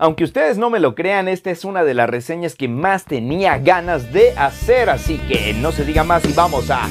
Aunque ustedes no me lo crean, esta es una de las reseñas que más tenía ganas de hacer, así que no se diga más y vamos a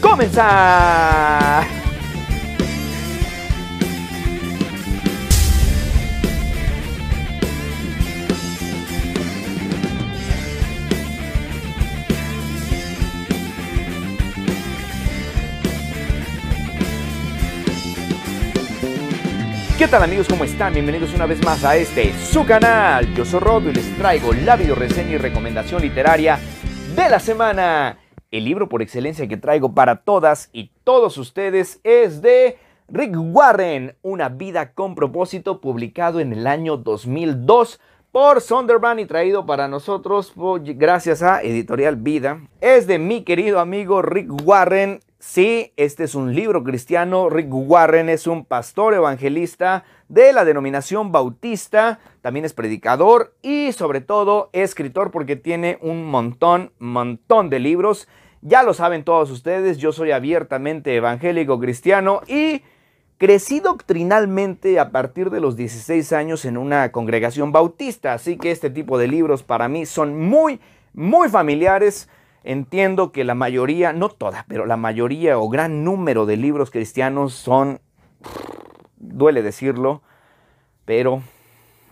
comenzar. ¿Qué tal amigos? ¿Cómo están? Bienvenidos una vez más a este, su canal. Yo soy Rob y les traigo la video reseña y recomendación literaria de la semana. El libro por excelencia que traigo para todas y todos ustedes es de Rick Warren, Una vida con propósito, publicado en el año 2002 por Sonderman y traído para nosotros gracias a Editorial Vida. Es de mi querido amigo Rick Warren Sí, este es un libro cristiano. Rick Warren es un pastor evangelista de la denominación bautista, también es predicador y sobre todo escritor porque tiene un montón, montón de libros. Ya lo saben todos ustedes, yo soy abiertamente evangélico cristiano y crecí doctrinalmente a partir de los 16 años en una congregación bautista, así que este tipo de libros para mí son muy, muy familiares. Entiendo que la mayoría, no todas, pero la mayoría o gran número de libros cristianos son, duele decirlo, pero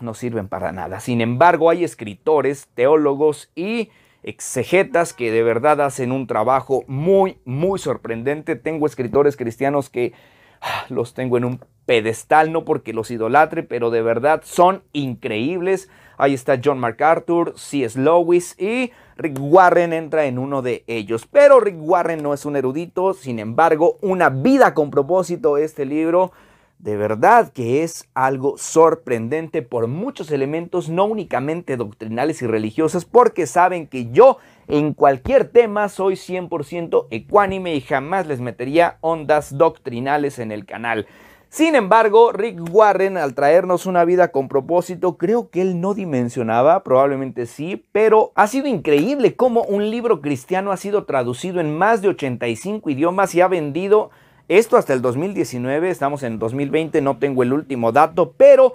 no sirven para nada. Sin embargo, hay escritores, teólogos y exegetas que de verdad hacen un trabajo muy, muy sorprendente. Tengo escritores cristianos que ah, los tengo en un pedestal, no porque los idolatre, pero de verdad son increíbles. Ahí está John MacArthur, C.S. Lewis y Rick Warren entra en uno de ellos. Pero Rick Warren no es un erudito, sin embargo, una vida con propósito este libro. De verdad que es algo sorprendente por muchos elementos, no únicamente doctrinales y religiosos, porque saben que yo en cualquier tema soy 100% ecuánime y jamás les metería ondas doctrinales en el canal. Sin embargo, Rick Warren, al traernos una vida con propósito, creo que él no dimensionaba, probablemente sí, pero ha sido increíble cómo un libro cristiano ha sido traducido en más de 85 idiomas y ha vendido esto hasta el 2019, estamos en 2020, no tengo el último dato, pero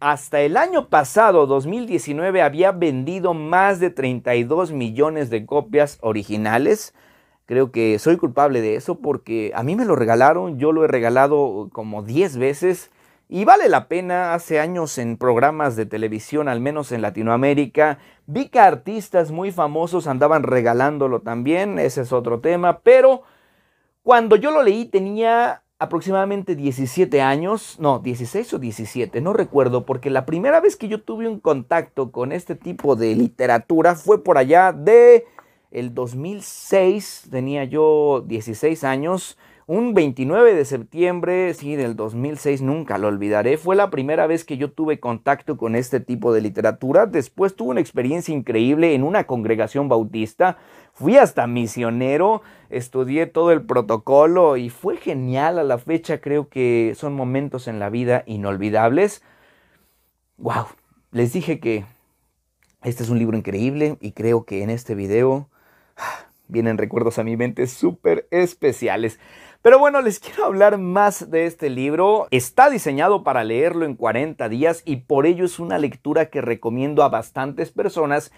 hasta el año pasado, 2019, había vendido más de 32 millones de copias originales. Creo que soy culpable de eso porque a mí me lo regalaron, yo lo he regalado como 10 veces y vale la pena. Hace años en programas de televisión, al menos en Latinoamérica, vi que artistas muy famosos andaban regalándolo también, ese es otro tema, pero cuando yo lo leí tenía aproximadamente 17 años, no, 16 o 17, no recuerdo, porque la primera vez que yo tuve un contacto con este tipo de literatura fue por allá de el 2006, tenía yo 16 años, un 29 de septiembre, sí, del 2006, nunca lo olvidaré, fue la primera vez que yo tuve contacto con este tipo de literatura. Después tuve una experiencia increíble en una congregación bautista. Fui hasta misionero, estudié todo el protocolo y fue genial a la fecha. Creo que son momentos en la vida inolvidables. ¡Wow! Les dije que este es un libro increíble y creo que en este video Vienen recuerdos a mi mente súper especiales. Pero bueno, les quiero hablar más de este libro. Está diseñado para leerlo en 40 días y por ello es una lectura que recomiendo a bastantes personas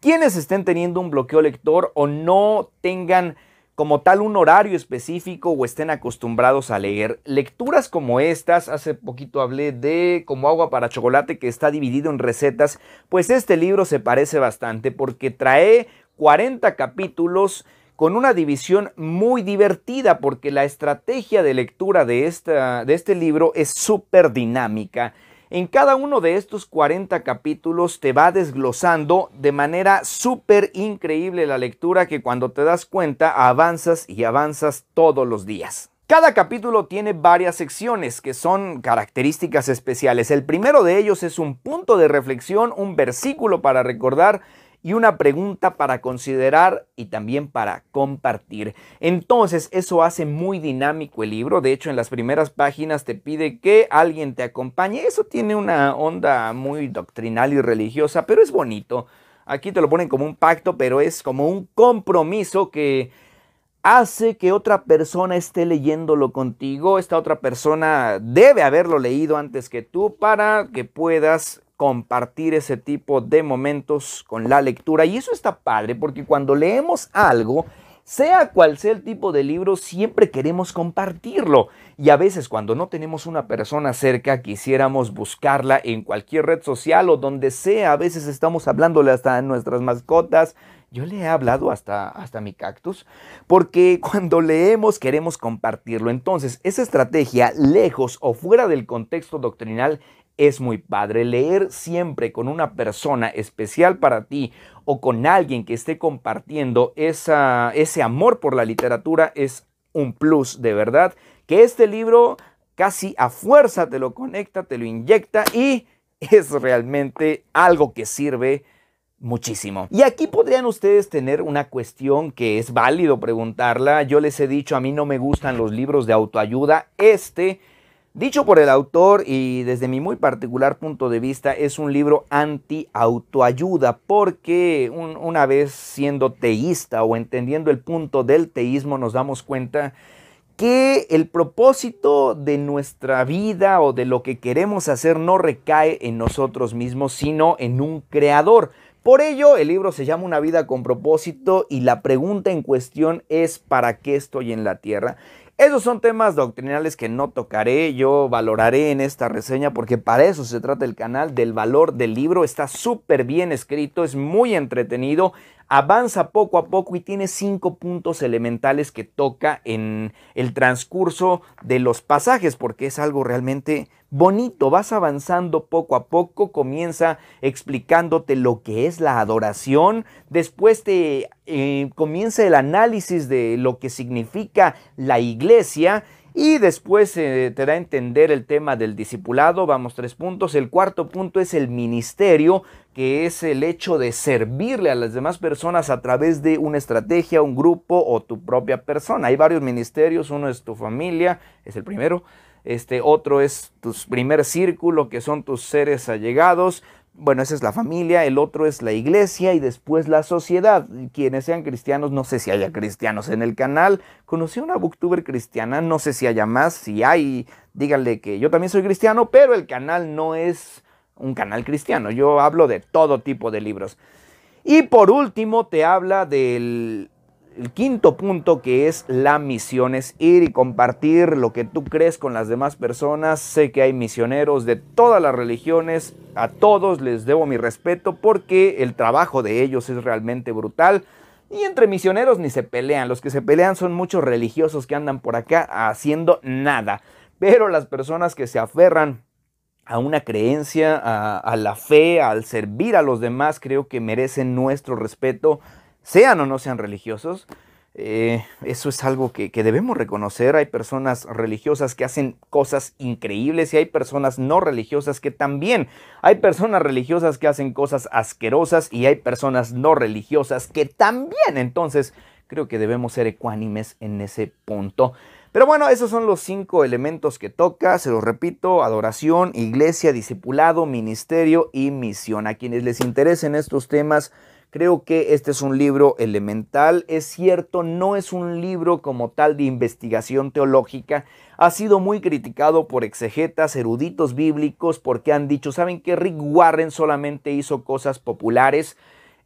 quienes estén teniendo un bloqueo lector o no tengan como tal un horario específico o estén acostumbrados a leer. Lecturas como estas, hace poquito hablé de Como agua para chocolate que está dividido en recetas, pues este libro se parece bastante porque trae 40 capítulos con una división muy divertida porque la estrategia de lectura de, esta, de este libro es súper dinámica. En cada uno de estos 40 capítulos te va desglosando de manera súper increíble la lectura que cuando te das cuenta avanzas y avanzas todos los días. Cada capítulo tiene varias secciones que son características especiales. El primero de ellos es un punto de reflexión, un versículo para recordar y una pregunta para considerar y también para compartir. Entonces eso hace muy dinámico el libro. De hecho en las primeras páginas te pide que alguien te acompañe. Eso tiene una onda muy doctrinal y religiosa, pero es bonito. Aquí te lo ponen como un pacto, pero es como un compromiso que hace que otra persona esté leyéndolo contigo. Esta otra persona debe haberlo leído antes que tú para que puedas compartir ese tipo de momentos con la lectura. Y eso está padre porque cuando leemos algo, sea cual sea el tipo de libro, siempre queremos compartirlo. Y a veces cuando no tenemos una persona cerca, quisiéramos buscarla en cualquier red social o donde sea. A veces estamos hablándole hasta a nuestras mascotas. Yo le he hablado hasta, hasta mi cactus. Porque cuando leemos queremos compartirlo. Entonces, esa estrategia, lejos o fuera del contexto doctrinal, es muy padre. Leer siempre con una persona especial para ti o con alguien que esté compartiendo esa, ese amor por la literatura es un plus de verdad. Que este libro casi a fuerza te lo conecta, te lo inyecta y es realmente algo que sirve muchísimo. Y aquí podrían ustedes tener una cuestión que es válido preguntarla. Yo les he dicho, a mí no me gustan los libros de autoayuda. Este Dicho por el autor y desde mi muy particular punto de vista, es un libro anti-autoayuda porque una vez siendo teísta o entendiendo el punto del teísmo nos damos cuenta que el propósito de nuestra vida o de lo que queremos hacer no recae en nosotros mismos, sino en un creador. Por ello, el libro se llama Una vida con propósito y la pregunta en cuestión es ¿para qué estoy en la tierra? Esos son temas doctrinales que no tocaré, yo valoraré en esta reseña porque para eso se trata el canal, del valor del libro, está súper bien escrito, es muy entretenido, avanza poco a poco y tiene cinco puntos elementales que toca en el transcurso de los pasajes, porque es algo realmente bonito. Vas avanzando poco a poco, comienza explicándote lo que es la adoración, después te eh, comienza el análisis de lo que significa la iglesia y después te da a entender el tema del discipulado, vamos tres puntos. El cuarto punto es el ministerio, que es el hecho de servirle a las demás personas a través de una estrategia, un grupo o tu propia persona. Hay varios ministerios, uno es tu familia, es el primero. Este otro es tu primer círculo, que son tus seres allegados bueno, esa es la familia, el otro es la iglesia y después la sociedad. Quienes sean cristianos, no sé si haya cristianos en el canal. Conocí a una booktuber cristiana, no sé si haya más, si hay, díganle que yo también soy cristiano, pero el canal no es un canal cristiano. Yo hablo de todo tipo de libros. Y por último te habla del el quinto punto que es la misión es ir y compartir lo que tú crees con las demás personas. Sé que hay misioneros de todas las religiones, a todos les debo mi respeto porque el trabajo de ellos es realmente brutal. Y entre misioneros ni se pelean, los que se pelean son muchos religiosos que andan por acá haciendo nada. Pero las personas que se aferran a una creencia, a, a la fe, al servir a los demás, creo que merecen nuestro respeto sean o no sean religiosos. Eh, eso es algo que, que, debemos reconocer. Hay personas religiosas que hacen cosas increíbles y hay personas no religiosas que también. Hay personas religiosas que hacen cosas asquerosas y hay personas no religiosas que también. Entonces, creo que debemos ser ecuánimes en ese punto. Pero bueno, esos son los cinco elementos que toca, se los repito, adoración, iglesia, discipulado, ministerio y misión. A quienes les interesen estos temas, Creo que este es un libro elemental, es cierto, no es un libro como tal de investigación teológica, ha sido muy criticado por exegetas, eruditos bíblicos, porque han dicho, ¿saben que Rick Warren solamente hizo cosas populares?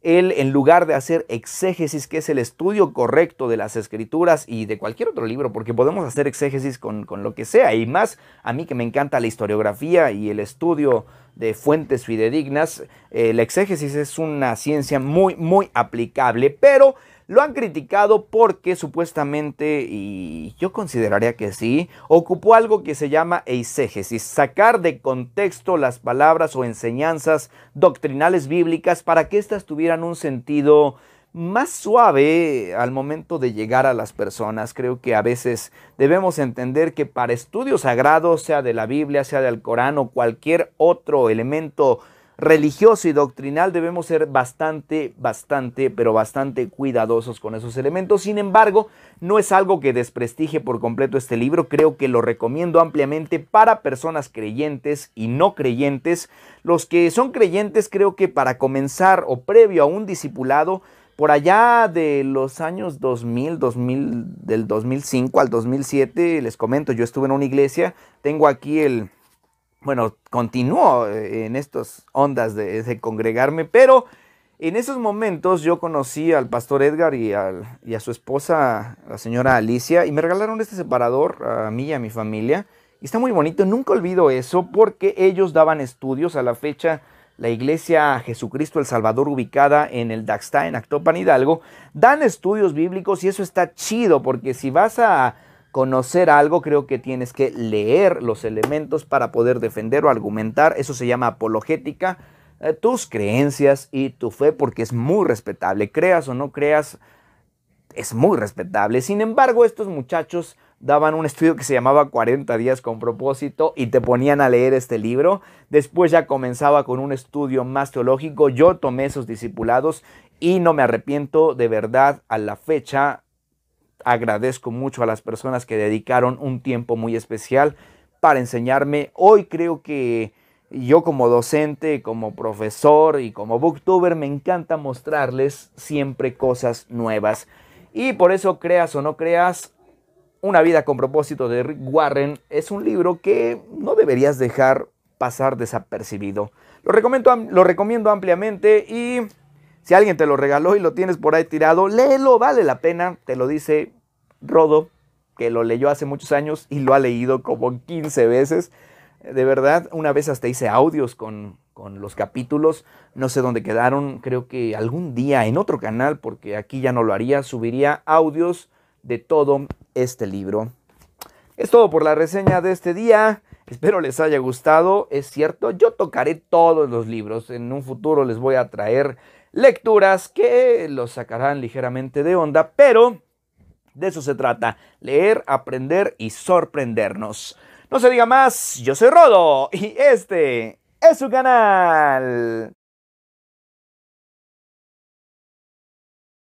Él, en lugar de hacer exégesis, que es el estudio correcto de las escrituras y de cualquier otro libro, porque podemos hacer exégesis con, con lo que sea, y más a mí que me encanta la historiografía y el estudio de fuentes fidedignas. Eh, la exégesis es una ciencia muy, muy aplicable, pero lo han criticado porque supuestamente, y yo consideraría que sí, ocupó algo que se llama eisegesis, sacar de contexto las palabras o enseñanzas doctrinales bíblicas para que éstas tuvieran un sentido más suave al momento de llegar a las personas. Creo que a veces debemos entender que para estudios sagrados, sea de la Biblia, sea del Corán o cualquier otro elemento religioso y doctrinal debemos ser bastante, bastante, pero bastante cuidadosos con esos elementos. Sin embargo, no es algo que desprestigie por completo este libro, creo que lo recomiendo ampliamente para personas creyentes y no creyentes. Los que son creyentes creo que para comenzar o previo a un discipulado, por allá de los años 2000, 2000 del 2005 al 2007, les comento, yo estuve en una iglesia, tengo aquí el bueno, continuó eh, en estas ondas de, congregarme, pero en esos momentos yo conocí al pastor Edgar y, y, a su esposa, la señora Alicia, y me regalaron este separador a mí y a mi familia. Y está muy bonito, nunca olvido eso porque ellos daban estudios a la fecha. La iglesia Jesucristo el Salvador ubicada en el Daxta en Actopan Hidalgo, dan estudios bíblicos y eso está chido porque si vas a, conocer algo, creo que tienes que leer los elementos para poder defender o argumentar. Eso se llama apologética. Eh, tus creencias y tu fe, porque es muy respetable. Creas o no creas, es muy respetable. Sin embargo, estos muchachos daban un estudio que se llamaba 40 días con propósito y te ponían a leer este libro. Después ya comenzaba con un estudio más teológico. Yo tomé esos discipulados y no me arrepiento de verdad a la fecha agradezco mucho a las personas que dedicaron un tiempo muy especial para enseñarme. Hoy creo que yo como docente, como profesor y como booktuber me encanta mostrarles siempre cosas nuevas. Y por eso creas o no creas, Una vida con propósito de Rick Warren es un libro que no deberías dejar pasar desapercibido. Lo recomiendo, lo recomiendo ampliamente y si alguien te lo regaló y lo tienes por ahí tirado, léelo, vale la pena, te lo dice Rodo, que lo leyó hace muchos años y lo ha leído como 15 veces. De verdad, una vez hasta hice audios con, los capítulos, no sé dónde quedaron, creo que algún día en otro canal, porque aquí ya no lo haría, subiría audios de todo este libro. Es todo por la reseña de este día. Espero les haya gustado. Es cierto, yo tocaré todos los libros. En un futuro les voy a traer lecturas que lo sacarán ligeramente de onda, pero de eso se trata, leer, aprender y sorprendernos. No se diga más, yo soy Rodo y este es su canal.